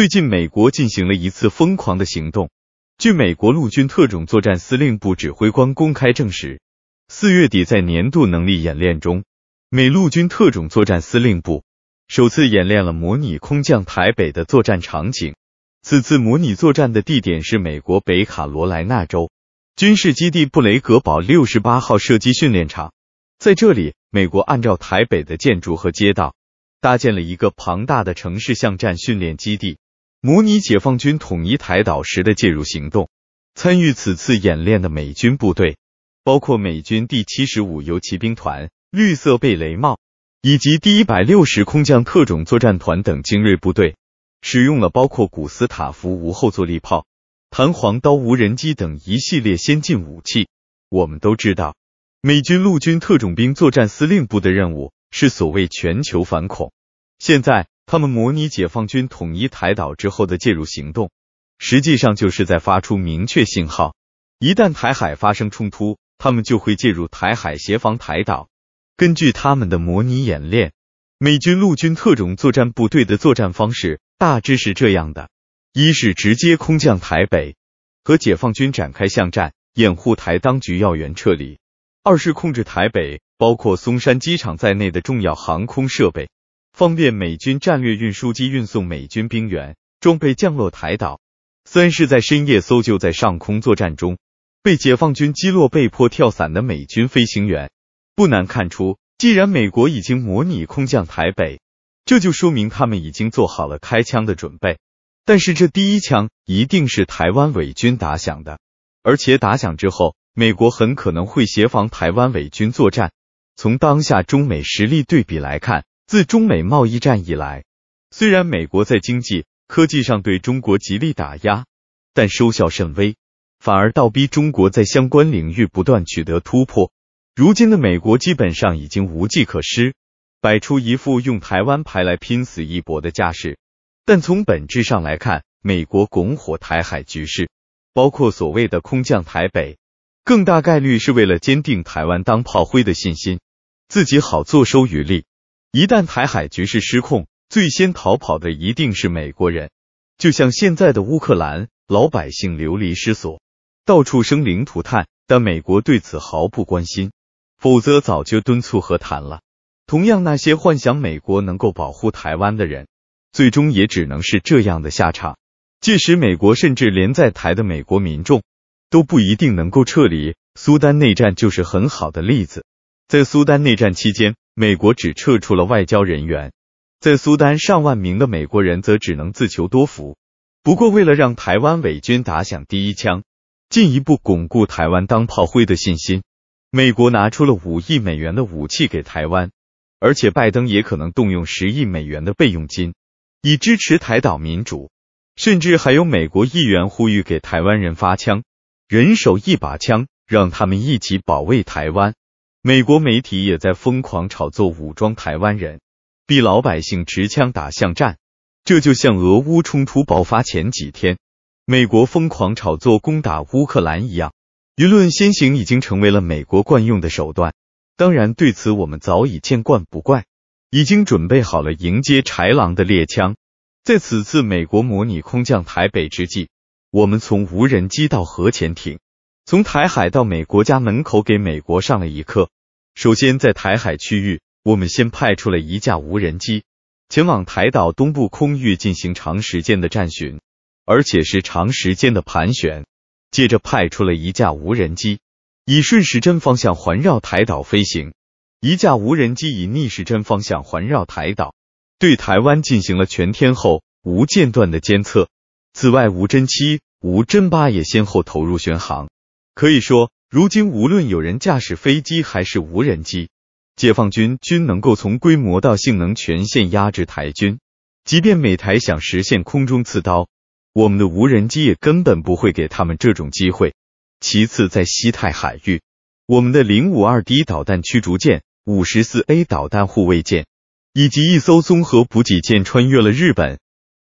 最近，美国进行了一次疯狂的行动。据美国陆军特种作战司令部指挥官公开证实，四月底在年度能力演练中，美陆军特种作战司令部首次演练了模拟空降台北的作战场景。此次模拟作战的地点是美国北卡罗来纳州军事基地布雷格堡六十八号射击训练场，在这里，美国按照台北的建筑和街道搭建了一个庞大的城市巷战训练基地。模拟解放军统一台岛时的介入行动，参与此次演练的美军部队包括美军第七十五游骑兵团、绿色贝雷帽以及第一百六十空降特种作战团等精锐部队，使用了包括古斯塔夫无后坐力炮、弹簧刀无人机等一系列先进武器。我们都知道，美军陆军特种兵作战司令部的任务是所谓全球反恐，现在。他们模拟解放军统一台岛之后的介入行动，实际上就是在发出明确信号：一旦台海发生冲突，他们就会介入台海协防台岛。根据他们的模拟演练，美军陆军特种作战部队的作战方式大致是这样的：一是直接空降台北，和解放军展开巷战，掩护台当局要员撤离；二是控制台北，包括松山机场在内的重要航空设备。方便美军战略运输机运送美军兵员、装备降落台岛。三是，在深夜搜救在上空作战中被解放军击落、被迫跳伞的美军飞行员。不难看出，既然美国已经模拟空降台北，这就说明他们已经做好了开枪的准备。但是，这第一枪一定是台湾伪军打响的，而且打响之后，美国很可能会协防台湾伪军作战。从当下中美实力对比来看。自中美贸易战以来，虽然美国在经济、科技上对中国极力打压，但收效甚微，反而倒逼中国在相关领域不断取得突破。如今的美国基本上已经无计可施，摆出一副用台湾牌来拼死一搏的架势。但从本质上来看，美国拱火台海局势，包括所谓的空降台北，更大概率是为了坚定台湾当炮灰的信心，自己好坐收渔利。一旦台海局势失控，最先逃跑的一定是美国人。就像现在的乌克兰，老百姓流离失所，到处生灵涂炭，但美国对此毫不关心，否则早就敦促和谈了。同样，那些幻想美国能够保护台湾的人，最终也只能是这样的下场。届时，美国，甚至连在台的美国民众都不一定能够撤离。苏丹内战就是很好的例子，在苏丹内战期间。美国只撤出了外交人员，在苏丹上万名的美国人则只能自求多福。不过，为了让台湾伪军打响第一枪，进一步巩固台湾当炮灰的信心，美国拿出了五亿美元的武器给台湾，而且拜登也可能动用十亿美元的备用金，以支持台岛民主。甚至还有美国议员呼吁给台湾人发枪，人手一把枪，让他们一起保卫台湾。美国媒体也在疯狂炒作武装台湾人，逼老百姓持枪打巷战。这就像俄乌冲突爆发前几天，美国疯狂炒作攻打乌克兰一样，舆论先行已经成为了美国惯用的手段。当然，对此我们早已见惯不怪，已经准备好了迎接豺狼的猎枪。在此次美国模拟空降台北之际，我们从无人机到核潜艇。从台海到美国家门口，给美国上了一课。首先，在台海区域，我们先派出了一架无人机，前往台岛东部空域进行长时间的战巡，而且是长时间的盘旋。接着，派出了一架无人机，以顺时针方向环绕台岛飞行；一架无人机以逆时针方向环绕台岛，对台湾进行了全天候、无间断的监测。此外，无侦七、无侦八也先后投入巡航。可以说，如今无论有人驾驶飞机还是无人机，解放军均能够从规模到性能全线压制台军。即便美台想实现空中刺刀，我们的无人机也根本不会给他们这种机会。其次，在西太海域，我们的零五二 D 导弹驱逐舰、五十四 A 导弹护卫舰以及一艘综合补给舰穿越了日本，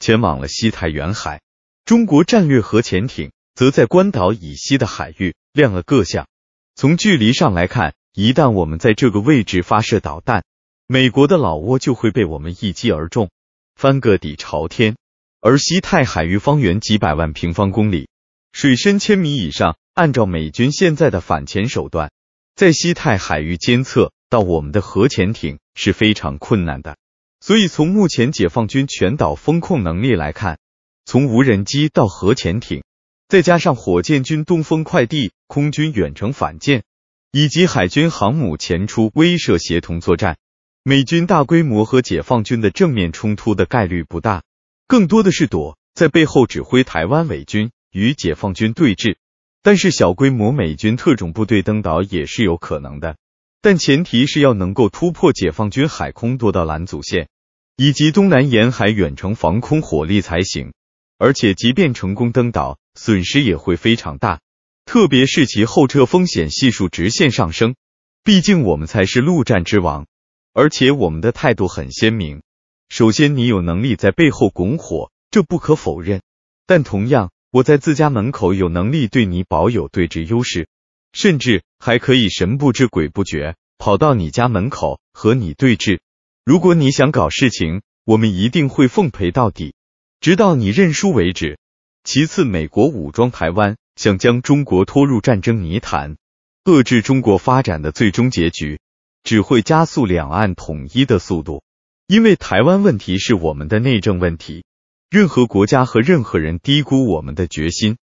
前往了西太远海。中国战略核潜艇则在关岛以西的海域。亮了各项。从距离上来看，一旦我们在这个位置发射导弹，美国的老窝就会被我们一击而中，翻个底朝天。而西太海域方圆几百万平方公里，水深千米以上，按照美军现在的反潜手段，在西太海域监测到我们的核潜艇是非常困难的。所以，从目前解放军全岛封控能力来看，从无人机到核潜艇。再加上火箭军东风快递、空军远程反舰，以及海军航母前出威慑协同作战，美军大规模和解放军的正面冲突的概率不大，更多的是躲在背后指挥台湾伪军与解放军对峙。但是小规模美军特种部队登岛也是有可能的，但前提是要能够突破解放军海空多道拦阻线，以及东南沿海远程防空火力才行。而且，即便成功登岛，损失也会非常大，特别是其后撤风险系数直线上升。毕竟我们才是陆战之王，而且我们的态度很鲜明。首先，你有能力在背后拱火，这不可否认。但同样，我在自家门口有能力对你保有对峙优势，甚至还可以神不知鬼不觉跑到你家门口和你对峙。如果你想搞事情，我们一定会奉陪到底，直到你认输为止。其次，美国武装台湾，想将中国拖入战争泥潭，遏制中国发展的最终结局，只会加速两岸统一的速度。因为台湾问题是我们的内政问题，任何国家和任何人低估我们的决心，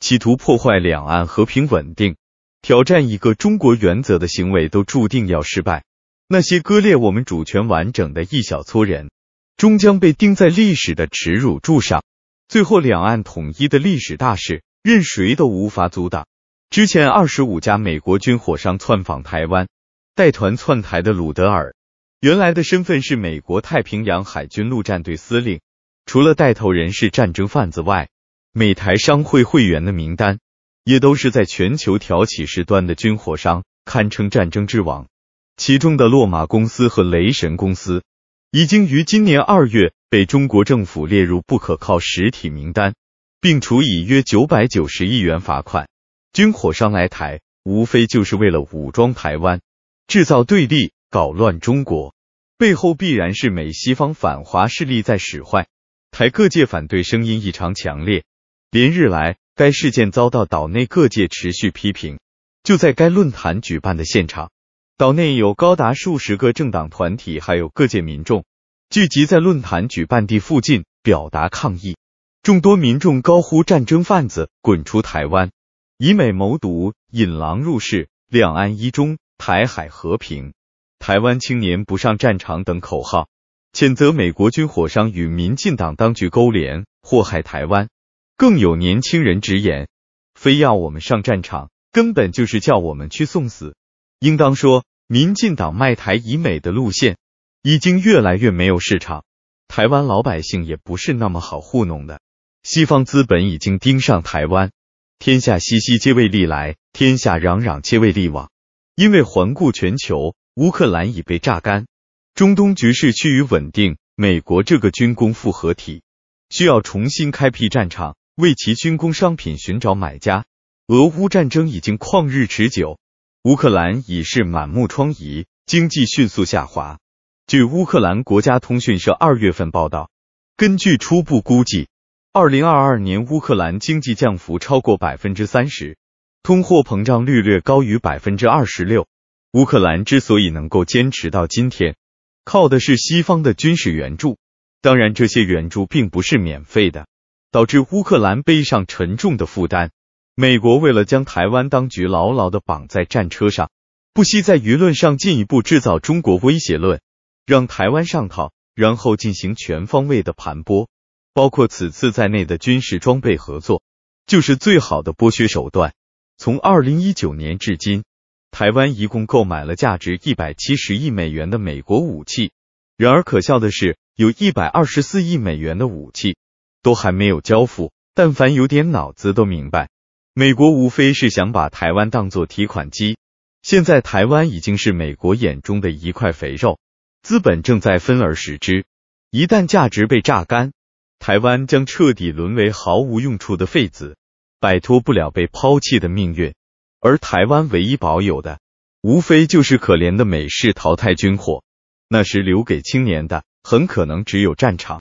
企图破坏两岸和平稳定，挑战一个中国原则的行为，都注定要失败。那些割裂我们主权完整的一小撮人，终将被钉在历史的耻辱柱上。最后，两岸统一的历史大事，任谁都无法阻挡。之前，二十五家美国军火商窜访台湾，带团窜台的鲁德尔，原来的身份是美国太平洋海军陆战队司令。除了带头人是战争贩子外，美台商会会员的名单，也都是在全球挑起事端的军火商，堪称战争之王。其中的洛马公司和雷神公司，已经于今年二月。被中国政府列入不可靠实体名单，并处以约九百九十亿元罚款。军火商来台，无非就是为了武装台湾，制造对立，搞乱中国。背后必然是美西方反华势力在使坏。台各界反对声音异常强烈，连日来该事件遭到岛内各界持续批评。就在该论坛举办的现场，岛内有高达数十个政党团体，还有各界民众。聚集在论坛举办地附近表达抗议，众多民众高呼“战争贩子滚出台湾，以美谋独，引狼入室，两岸一中，台海和平，台湾青年不上战场”等口号，谴责美国军火商与民进党当局勾连，祸害台湾。更有年轻人直言：“非要我们上战场，根本就是叫我们去送死。”应当说，民进党卖台以美的路线。已经越来越没有市场，台湾老百姓也不是那么好糊弄的。西方资本已经盯上台湾。天下熙熙皆为利来，天下攘攘皆为利往。因为环顾全球，乌克兰已被榨干，中东局势趋于稳定，美国这个军工复合体需要重新开辟战场，为其军工商品寻找买家。俄乌战争已经旷日持久，乌克兰已是满目疮痍，经济迅速下滑。据乌克兰国家通讯社二月份报道，根据初步估计，二零二二年乌克兰经济降幅超过百分之三十，通货膨胀率略高于百分之二十六。乌克兰之所以能够坚持到今天，靠的是西方的军事援助，当然这些援助并不是免费的，导致乌克兰背上沉重的负担。美国为了将台湾当局牢牢的绑在战车上，不惜在舆论上进一步制造中国威胁论。让台湾上套，然后进行全方位的盘剥，包括此次在内的军事装备合作，就是最好的剥削手段。从二零一九年至今，台湾一共购买了价值一百七十亿美元的美国武器。然而，可笑的是，有一百二十四亿美元的武器都还没有交付。但凡有点脑子都明白，美国无非是想把台湾当做提款机。现在，台湾已经是美国眼中的一块肥肉。资本正在分而食之，一旦价值被榨干，台湾将彻底沦为毫无用处的废子，摆脱不了被抛弃的命运。而台湾唯一保有的，无非就是可怜的美式淘汰军火，那时留给青年的，很可能只有战场。